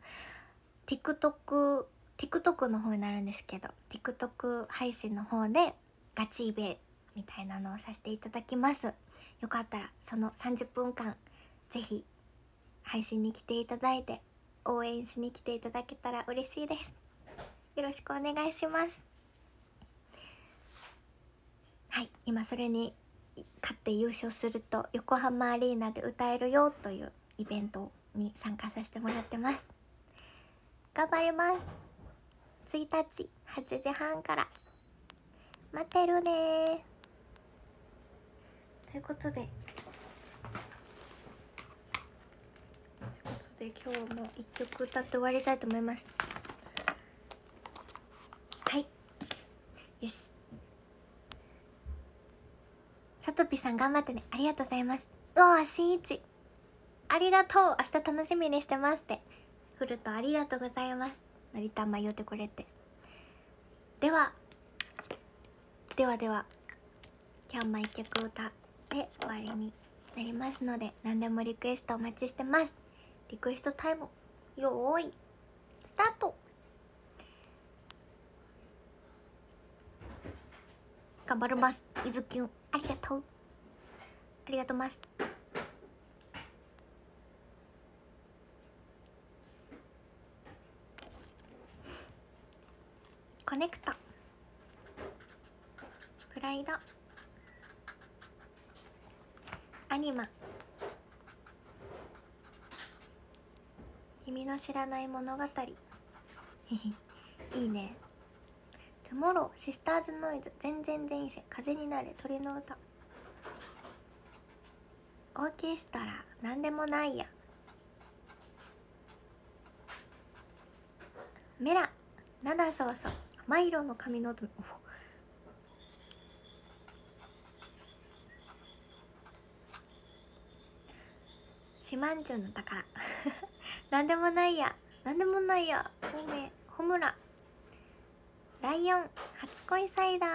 TikTok TikTok の方になるんですけど TikTok 配信の方でガチイベみたいなのをさせていただきますよかったらその30分間是非配信に来ていただいて応援しに来ていただけたら嬉しいですよろしくお願いしますはい今それに勝って優勝すると横浜アリーナで歌えるよというイベントに参加させてもらってます頑張ります1日8時半から待ってるねということでということで今日も1曲歌って終わりたいと思いますはいよしさとぴさん頑張ってね。ありがとうございます。うわしんいち。ありがとう明日楽しみにしてますって。ふるとありがとうございます。のりたまよってこれって。では、ではでは、今日も一曲歌で終わりになりますので、何でもリクエストお待ちしてます。リクエストタイム、よーい、スタート頑張ります。いずきゅん。ありがとうありがとうますコネクトプライドアニマ君の知らない物語 いいねトゥモローシスターズノイズ全然前線風になれ鳥の歌オーケストラ何でもないやメラナダソウソマイロの髪の音シマンジュの宝 何でもないや何でもないやおめほむら。ライオン初恋サイダー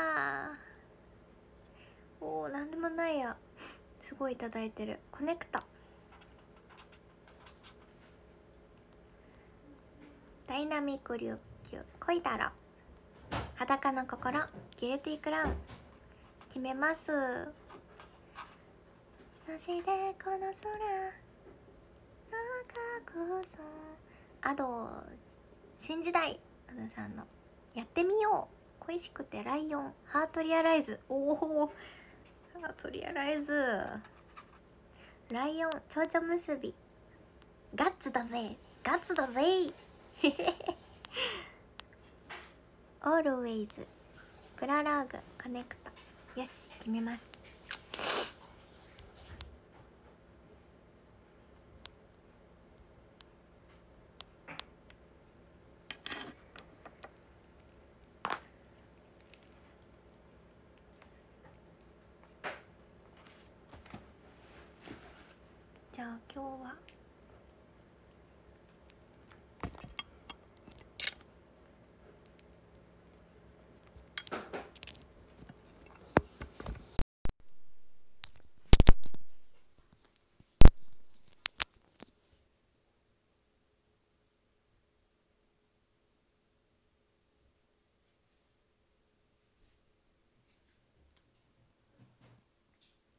おお何でもないやすごいいただいてるコネクトダイナミック琉球恋だろ裸の心ギルティクラウン決めますそしてこの空赤くそアド新時代アドさんのやってみよう恋しくてライオンハートリアライズおおハートリアライズライオン蝶々結びガッツだぜガッツだぜ オールウェイズプララーグコネクトよし決めます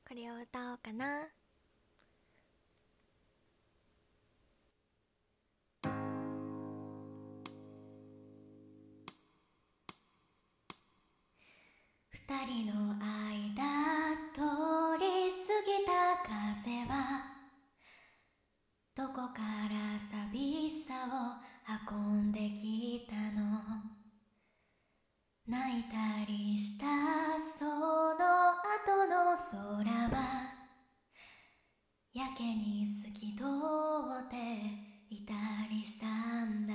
これを歌おうかな二人の間通り過ぎた風はどこから寂しさを運んできたの泣いたりしたそだ。後の空はやけに透き通っていたりしたんだ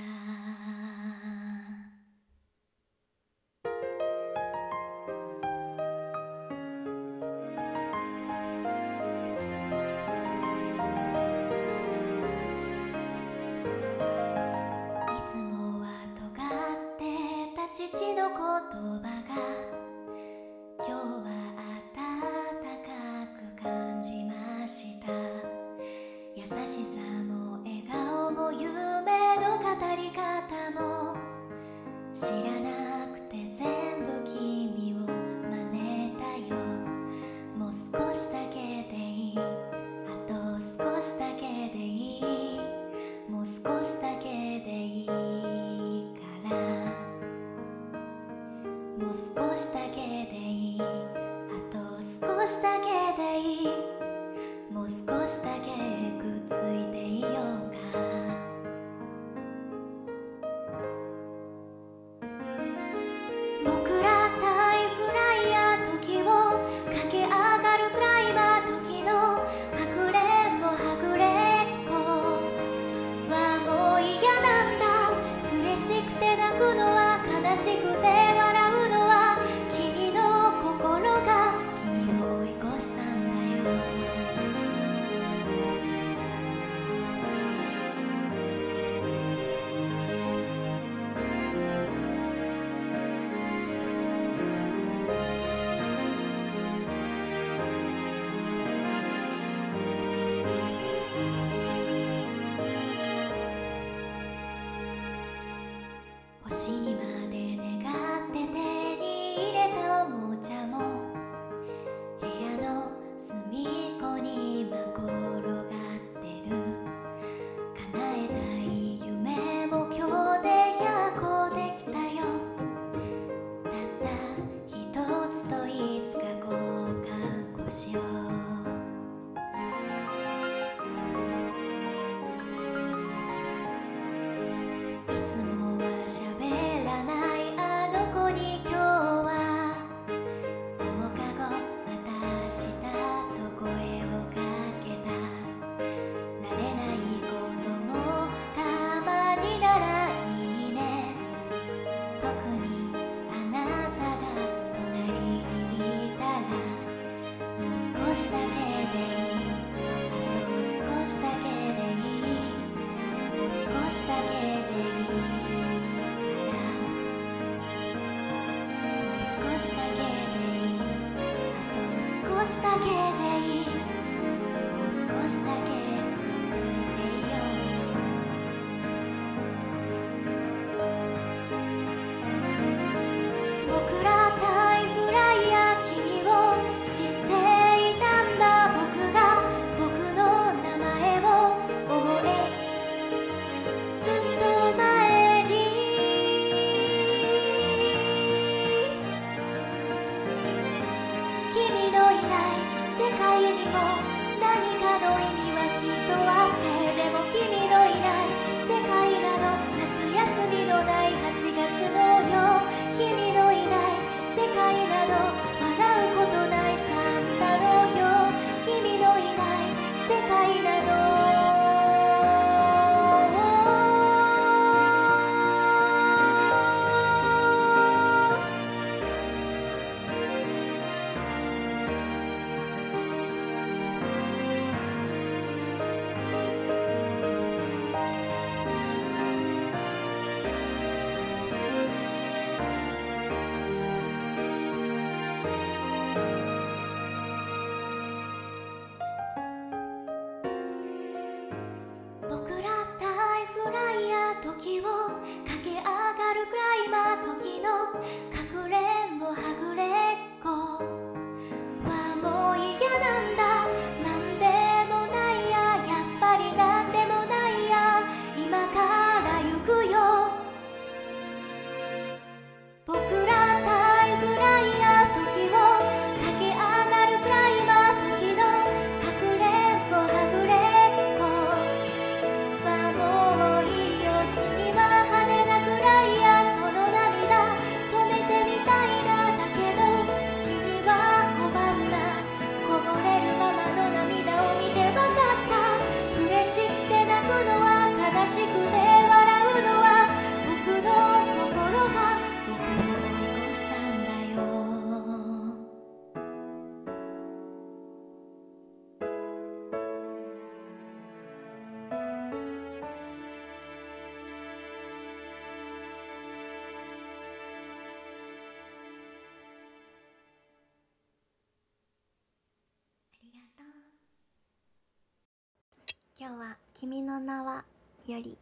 君の名は」より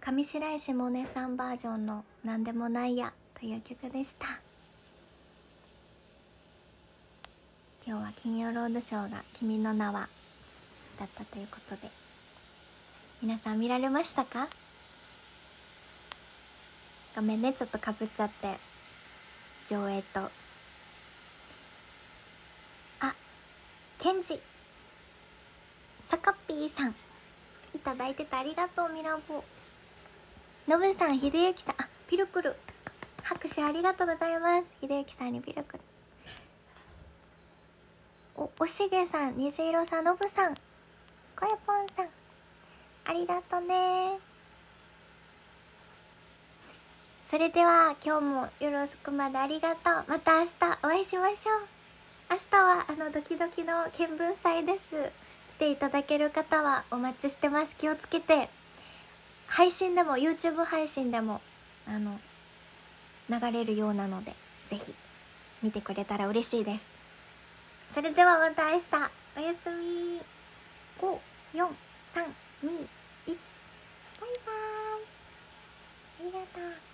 上白石萌音さんバージョンの「何でもないや」という曲でした今日は金曜ロードショーが「君の名は」だったということで皆さん見られましたかごめんねちょっとかぶっちゃって上映とあケンジさかっぴーさんいただいててありがとうミラボのぶさんひでゆきさんあピルクル拍手ありがとうございますひでゆきさんにピルクルおおしげさんにいろさんのぶさんこえぽんさんありがとねそれでは今日も夜遅くまでありがとうまた明日お会いしましょう明日はあのドキドキの見聞祭ですていただける方はお待ちしてます気をつけて配信でも YouTube 配信でもあの流れるようなので是非見てくれたら嬉しいですそれではまた明日おやすみ5431 2バイバーイありがとう